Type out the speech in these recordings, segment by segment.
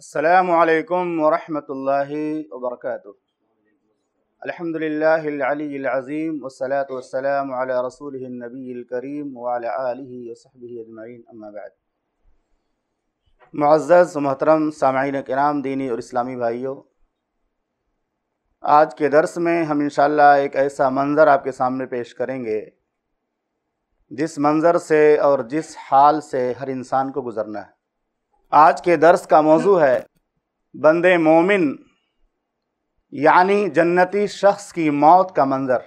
السلام عليكم ورحمة الله وبركاته الحمد لله العلي العظيم والصلاة والسلام على رسوله النبي الكريم وعلى آله وصحبه أجمعين أما بعد معزز محترم سامعین کرام دینی اور اسلامی بھائیو آج کے درس میں ہم انشاءاللہ ایک ایسا منظر آپ کے سامنے پیش کریں گے جس منظر سے اور جس حال سے ہر انسان کو گزرنا ہے आज के दर्स का मौजू है बंदे मोमिन यानी जन्नती शख्स की मौत का मंज़र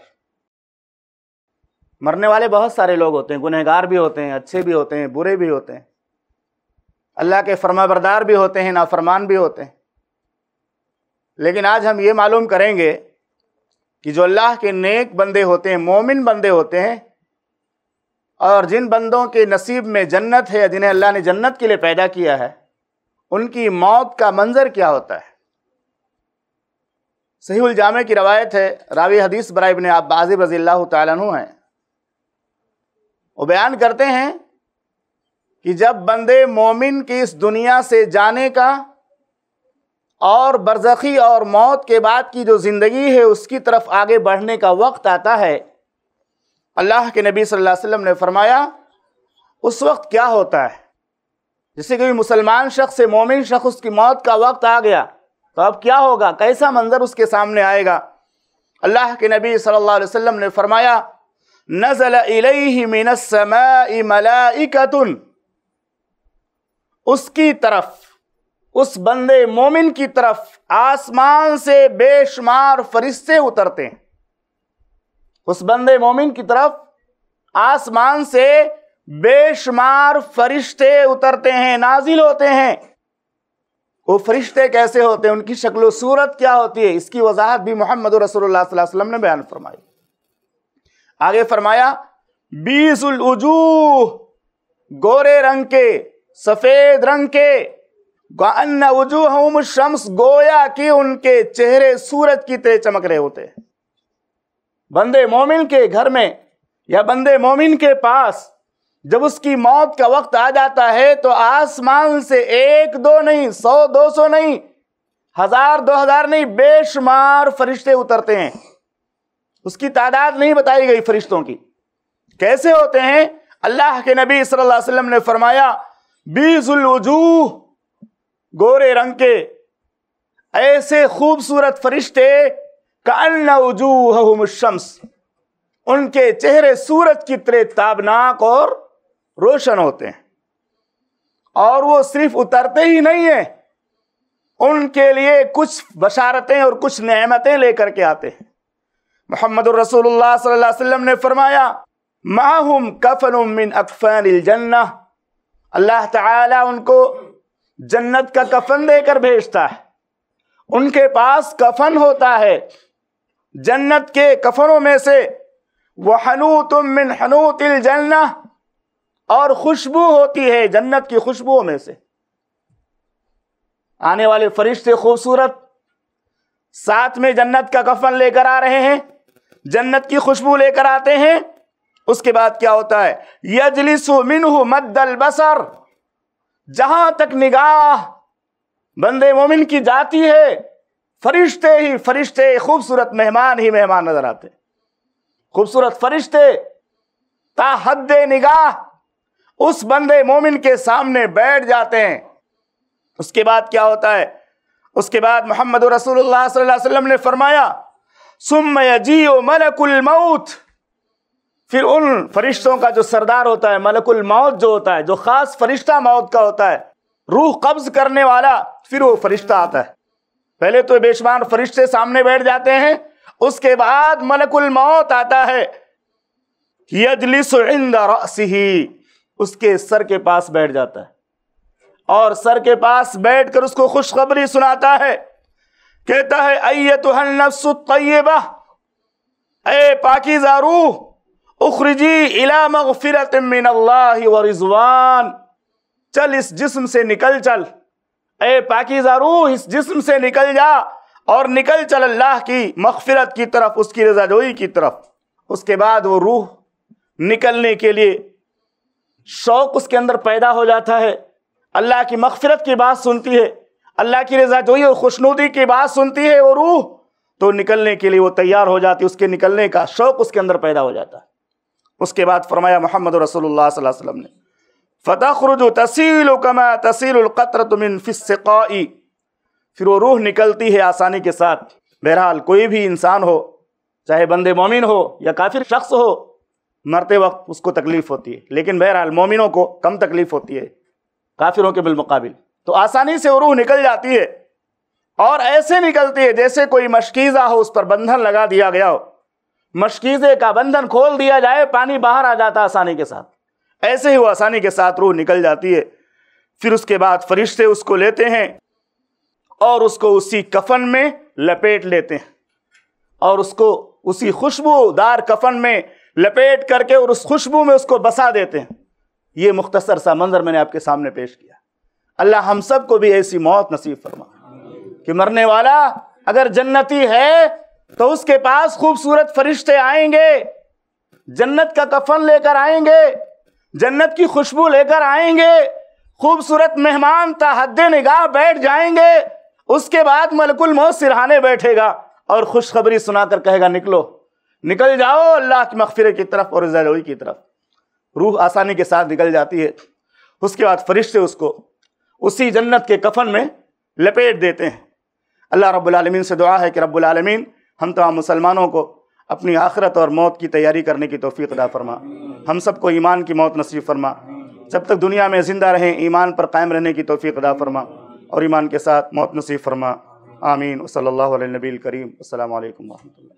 मरने वाले बहुत सारे लोग होते हैं गुनहगार भी होते हैं अच्छे भी होते हैं बुरे भी होते हैं अल्लाह के फरमाबरदार भी होते हैं नाफरमान भी होते हैं लेकिन आज हम ये मालूम करेंगे कि जो अल्लाह के नेक बंदे होते हैं मोमिन बंदे होते हैं और जिन बंदों के नसीब में जन्नत है जिन्हें अल्लाह ने जन्नत के लिए पैदा किया है उनकी मौत का मंजर क्या होता है सही जामे की रवायत है रावी हदीस बरा इबन आप रजी अल्लाह तु हैं वो बयान करते हैं कि जब बंदे मोमिन की इस दुनिया से जाने का और बरज़खी और मौत के बाद की जो ज़िंदगी है उसकी तरफ आगे बढ़ने का वक्त आता है अल्लाह के नबी सल्लल्लाहु अलैहि वसल्लम ने फरमाया उस वक्त क्या होता है जैसे कोई मुसलमान शख्स से मोमिन शख्स उसकी मौत का वक्त आ गया तो अब क्या होगा कैसा मंजर उसके सामने आएगा अल्लाह के नबी सल्लल्लाहु अलैहि वसल्लम ने फरमाया नज़ल मलाइकातुन उसकी तरफ उस बंदे मोमिन की तरफ आसमान से बेशुमार फरिश्ते उतरते हैं उस बंदे मोमिन की तरफ आसमान से बेशुमार फरिश्ते उतरते हैं नाजिल होते हैं वो फरिश्ते कैसे होते हैं उनकी शक्ल सूरत क्या होती है इसकी वजाहत भी मोहम्मद रसोल्ला ने बयान फरमाई आगे फरमाया बीस उजूह गोरे रंग के सफेद रंग के वजूह शम्स गोया कि उनके चेहरे सूरज की तरह चमक रहे होते हैं बंदे मोमिन के घर में या बंदे मोमिन के पास जब उसकी मौत का वक्त आ जाता है तो आसमान से एक दो नहीं सौ दो सौ नहीं हजार दो हजार नहीं बेशुमार फरिश्ते उतरते हैं उसकी तादाद नहीं बताई गई फरिश्तों की कैसे होते हैं अल्लाह के नबी सल्लल्लाहु अलैहि वसल्लम ने फरमाया बीजुल वजूह गोरे रंग के ऐसे खूबसूरत फरिश्ते शम्स उनके चेहरे सूरज की तरह ताबनाक और रोशन होते हैं और वो सिर्फ उतरते ही नहीं हैं उनके लिए कुछ बशारतें और कुछ नमतें लेकर के आते हैं मोहम्मद रसूलुल्लाह वसल्लम ने फरमाया माहुम कफन उमिन अकफन जन्ना अल्लाह ताला उनको जन्नत का कफन देकर भेजता है उनके पास कफन होता है जन्नत के कफनों में से वह तुम मिन तिल जन्ना और खुशबू होती है जन्नत की खुशबुओं में से आने वाले फरिश्ते खूबसूरत साथ में जन्नत का कफन लेकर आ रहे हैं जन्नत की खुशबू लेकर आते हैं उसके बाद क्या होता है यजलिसु मिनहु मद्दल बसर जहां तक निगाह बंदे मोमिन की जाती है फरिश्ते ही फरिश्ते खूबसूरत मेहमान ही मेहमान नजर आते खूबसूरत फरिश्ते ताहद निगाह उस बंदे मोमिन के सामने बैठ जाते हैं उसके बाद क्या होता है उसके बाद मोहम्मद रसुल्लाम ने फरमाया सुम मलकुल मौत फिर उन फरिश्तों का जो सरदार होता है मलकुल मौत जो होता है जो खास फरिश्ता मौत का होता है रूह कब्ज करने वाला फिर वो फरिश्ता आता है पहले तो बेशुमार फरिश्ते सामने बैठ जाते हैं उसके बाद मलकुल मौत आता है ही उसके सर के पास बैठ जाता है और सर के पास बैठकर उसको खुशखबरी सुनाता है कहता है अय तुहनसैबा ए पाकिजा रूह उखरजी इला मगफिरत मिन अल्लाह व रिजवान चल इस जिस्म से निकल चल ए पाकिजा रूह इस जिस्म से निकल जा और निकल चल अल्लाह की मगफिरत की तरफ उसकी रजाजोई की तरफ उसके बाद वो रूह निकलने के लिए शौक़ उसके अंदर पैदा हो जाता है अल्लाह की मगफिरत की बात सुनती है अल्लाह की रजाजोई और खुशनुदी की बात सुनती है वो रूह तो निकलने के लिए वो तैयार हो जाती उसके निकलने का शौक़ उसके अंदर पैदा हो जाता है उसके बाद फरमाया मोहम्मद रसोल्ला वसलम ने फ़तःरुज तसील कमा तसीलक़तर तुमिन फ़िसक़ाई फिर वो रूह निकलती है आसानी के साथ बहरहाल कोई भी इंसान हो चाहे बंदे मोमिन हो या काफिर शख्स हो मरते वक्त उसको तकलीफ़ होती है लेकिन बहरहाल मोमिनों को कम तकलीफ़ होती है काफिरों के बिलमकाबिल तो आसानी से वो रूह निकल जाती है और ऐसे निकलती है जैसे कोई मशकीज़ा हो उस पर बंधन लगा दिया गया हो मशकीज़े का बंधन खोल दिया जाए पानी बाहर आ जाता आसानी के साथ ऐसे ही वो आसानी के साथ रूह निकल जाती है फिर उसके बाद फरिश्ते उसको लेते हैं और उसको उसी कफन में लपेट लेते हैं और उसको उसी खुशबूदार कफन में लपेट करके और उस खुशबू में उसको बसा देते हैं ये मुख्तसर सा मंजर मैंने आपके सामने पेश किया अल्लाह हम सब को भी ऐसी मौत नसीब फरमा कि मरने वाला अगर जन्नती है तो उसके पास खूबसूरत फरिश्ते आएंगे जन्नत का कफन लेकर आएंगे जन्नत की खुशबू लेकर आएंगे खूबसूरत मेहमान ताहद निगाह बैठ जाएंगे उसके बाद मलकुल मौत सिरहाने बैठेगा और खुशखबरी सुनाकर कहेगा निकलो निकल जाओ अल्लाह के मगफिर की तरफ और जलोई की तरफ रूह आसानी के साथ निकल जाती है उसके बाद फरिश्ते उसको उसी जन्नत के कफन में लपेट देते हैं अल्लाह रब्बुल से दुआ है कि रब्बुल हम तमाम मुसलमानों को अपनी आखरत और मौत की तैयारी करने की तोफ़ी अदा फरमा हम सबको ईमान की मौत नसीब फरमा जब तक दुनिया में ज़िंदा रहें ईमान पर कायम रहने की तोफ़ी अदा फरमा और ईमान के साथ मौत नसीब फरमा आमीन अलैहि नबील करीम अल्लाम वरहमल